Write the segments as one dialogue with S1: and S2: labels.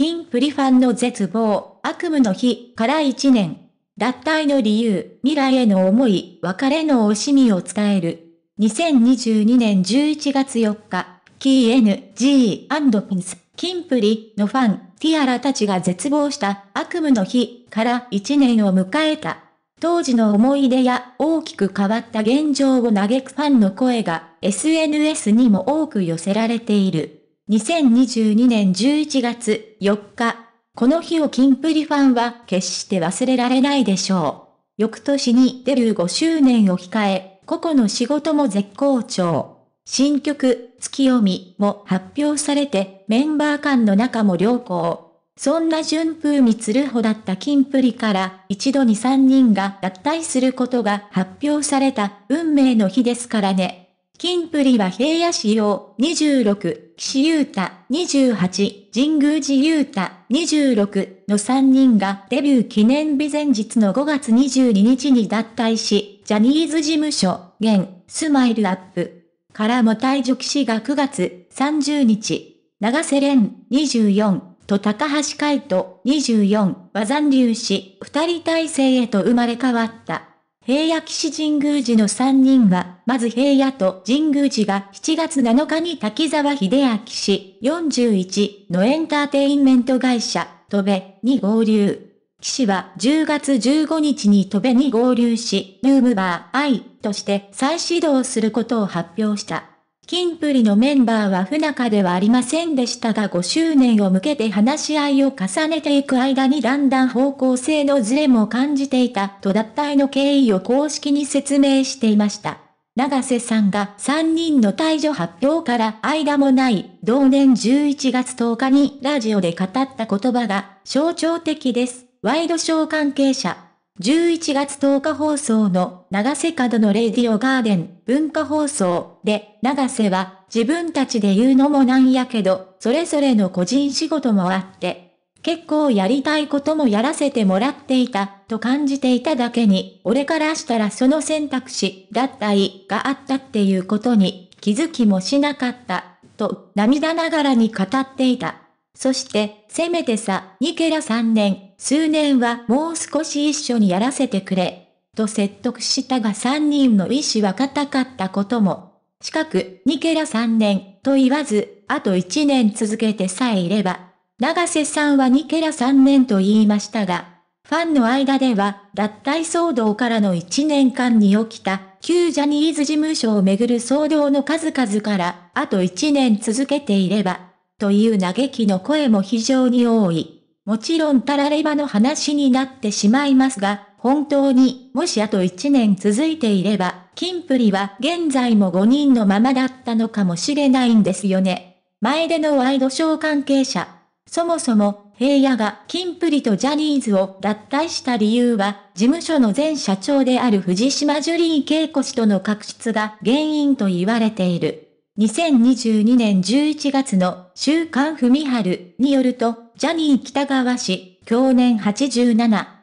S1: キンプリファンの絶望、悪夢の日から1年。脱退の理由、未来への思い、別れの惜しみを伝える。2022年11月4日、KNG&PINS、キンプリのファン、ティアラたちが絶望した悪夢の日から1年を迎えた。当時の思い出や大きく変わった現状を嘆くファンの声が SNS にも多く寄せられている。2022年11月4日、この日をキンプリファンは決して忘れられないでしょう。翌年にデビュー5周年を控え、個々の仕事も絶好調。新曲、月読みも発表されて、メンバー間の仲も良好。そんな順風につるほだったキンプリから一度に3人が脱退することが発表された運命の日ですからね。金プリは平野市用26、岸優太28、神宮寺優太26の3人がデビュー記念日前日の5月22日に脱退し、ジャニーズ事務所、現、スマイルアップからも退場騎士が9月30日、長瀬廉24、と高橋海人24は残留し、二人体制へと生まれ変わった。平野騎士神宮寺の3人は、まず平野と神宮寺が7月7日に滝沢秀明氏41のエンターテインメント会社、戸部に合流。騎士は10月15日に戸部に合流し、ルームバー I として再始動することを発表した。キンプリのメンバーは不仲ではありませんでしたが5周年を向けて話し合いを重ねていく間にだんだん方向性のズレも感じていたと脱退の経緯を公式に説明していました。長瀬さんが3人の退場発表から間もない同年11月10日にラジオで語った言葉が象徴的です。ワイドショー関係者。11月10日放送の長瀬角のレディオガーデン文化放送で長瀬は自分たちで言うのもなんやけど、それぞれの個人仕事もあって、結構やりたいこともやらせてもらっていたと感じていただけに、俺からしたらその選択肢だったりがあったっていうことに気づきもしなかったと涙ながらに語っていた。そして、せめてさ、2ケラ3年、数年はもう少し一緒にやらせてくれ。と説得したが3人の意志は固かったことも。近く、2ケラ3年、と言わず、あと1年続けてさえいれば。長瀬さんは2ケラ3年と言いましたが、ファンの間では、脱退騒動からの1年間に起きた、旧ジャニーズ事務所をめぐる騒動の数々から、あと1年続けていれば、という嘆きの声も非常に多い。もちろんたらればの話になってしまいますが、本当に、もしあと1年続いていれば、金プリは現在も5人のままだったのかもしれないんですよね。前でのワイドショー関係者。そもそも、平野が金プリとジャニーズを脱退した理由は、事務所の前社長である藤島ジュリー恵子氏との確執が原因と言われている。2022年11月の週刊文春によると、ジャニー北川氏、去年87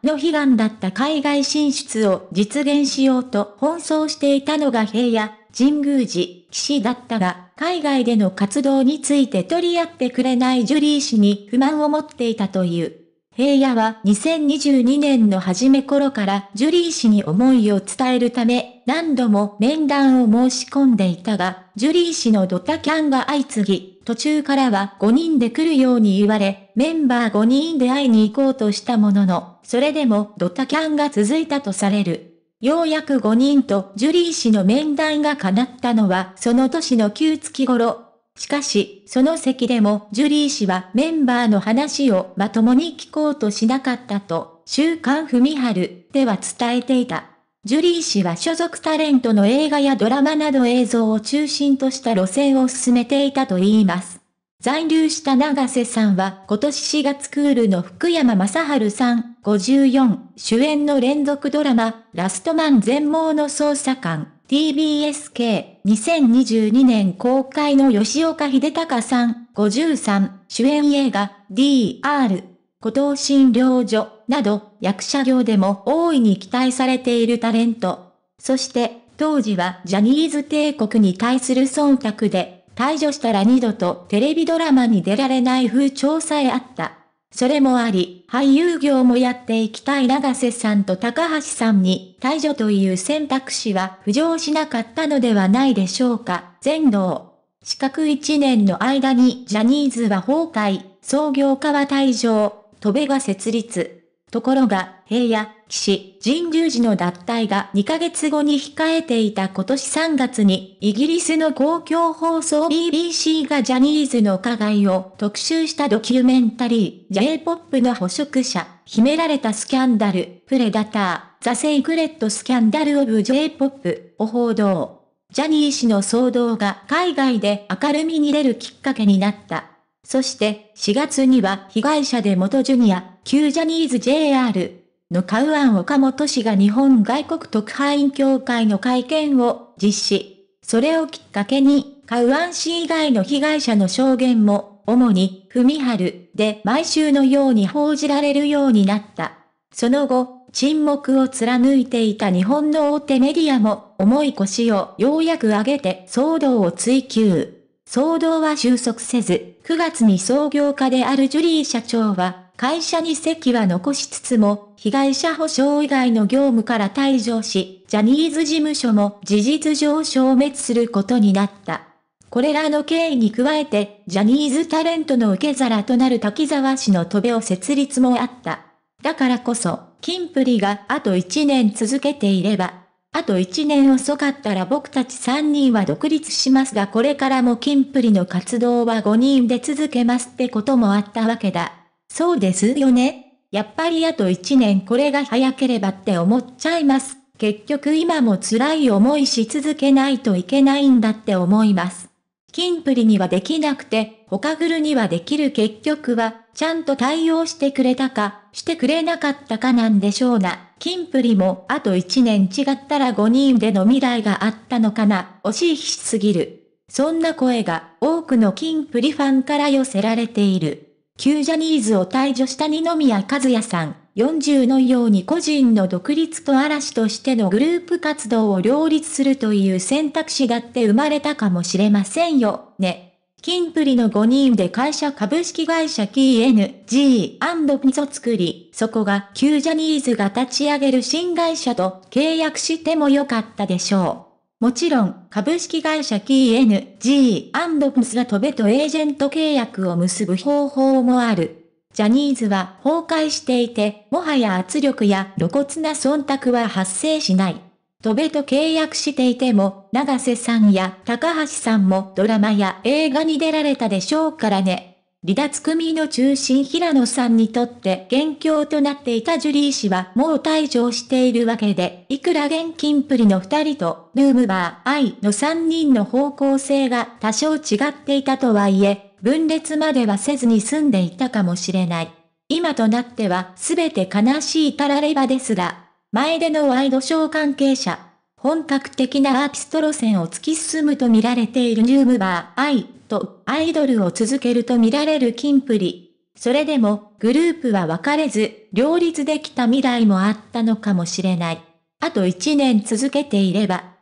S1: の悲願だった海外進出を実現しようと奔走していたのが平野、神宮寺、騎士だったが、海外での活動について取り合ってくれないジュリー氏に不満を持っていたという。平野は2022年の初め頃からジュリー氏に思いを伝えるため、何度も面談を申し込んでいたが、ジュリー氏のドタキャンが相次ぎ、途中からは5人で来るように言われ、メンバー5人で会いに行こうとしたものの、それでもドタキャンが続いたとされる。ようやく5人とジュリー氏の面談が叶ったのは、その年の9月頃、しかし、その席でもジュリー氏はメンバーの話をまともに聞こうとしなかったと、週刊文春では伝えていた。ジュリー氏は所属タレントの映画やドラマなど映像を中心とした路線を進めていたといいます。残留した長瀬さんは今年4月クールの福山雅治さん54主演の連続ドラマラストマン全盲の捜査官 TBSK2022 年公開の吉岡秀隆さん53主演映画 DR 後藤新療女など役者業でも大いに期待されているタレント。そして当時はジャニーズ帝国に対する忖度で退場したら二度とテレビドラマに出られない風潮さえあった。それもあり、俳優業もやっていきたい長瀬さんと高橋さんに、退場という選択肢は浮上しなかったのではないでしょうか。全能。四角1年の間にジャニーズは崩壊、創業家は退場、戸部が設立。ところが、平野、し、神宮寺の脱退が2ヶ月後に控えていた今年3月に、イギリスの公共放送 BBC がジャニーズの加害を特集したドキュメンタリー、J-POP の捕食者、秘められたスキャンダル、プレダター、ザ・セイクレット・スキャンダル・オブ・ J-POP を報道。ジャニー氏の騒動が海外で明るみに出るきっかけになった。そして4月には被害者で元ジュニア、旧ジャニーズ JR、のカウアンオカモト氏が日本外国特派員協会の会見を実施。それをきっかけに、カウアン氏以外の被害者の証言も、主に、フミハル、で毎週のように報じられるようになった。その後、沈黙を貫いていた日本の大手メディアも、重い腰をようやく上げて騒動を追求。騒動は収束せず、9月に創業家であるジュリー社長は、会社に席は残しつつも、被害者保障以外の業務から退場し、ジャニーズ事務所も事実上消滅することになった。これらの経緯に加えて、ジャニーズタレントの受け皿となる滝沢氏の戸部を設立もあった。だからこそ、キンプリがあと1年続けていれば、あと1年遅かったら僕たち3人は独立しますがこれからもキンプリの活動は5人で続けますってこともあったわけだ。そうですよね。やっぱりあと一年これが早ければって思っちゃいます。結局今も辛い思いし続けないといけないんだって思います。キンプリにはできなくて、他グルにはできる結局は、ちゃんと対応してくれたか、してくれなかったかなんでしょうな。キンプリもあと1年違ったら5人での未来があったのかな、惜しいしすぎる。そんな声が多くのキンプリファンから寄せられている。旧ジャニーズを退場した二宮和也さん、40のように個人の独立と嵐としてのグループ活動を両立するという選択肢だって生まれたかもしれませんよ、ね。金プリの5人で会社株式会社 KNG& ピソ作り、そこが旧ジャニーズが立ち上げる新会社と契約してもよかったでしょう。もちろん、株式会社 KNG&PS がトベとエージェント契約を結ぶ方法もある。ジャニーズは崩壊していて、もはや圧力や露骨な忖度は発生しない。トベと契約していても、長瀬さんや高橋さんもドラマや映画に出られたでしょうからね。離脱組の中心平野さんにとって元凶となっていたジュリー氏はもう退場しているわけで、いくら現金プリの二人と、ルームバー、愛の三人の方向性が多少違っていたとはいえ、分裂まではせずに済んでいたかもしれない。今となっては全て悲しいたらればですが、前でのワイドショー関係者、本格的なアーティスト路線を突き進むと見られているニュームバー、愛とアイドルを続けると見られるキンプリ。それでも、グループは別れず、両立できた未来もあったのかもしれない。あと1年続けていれば、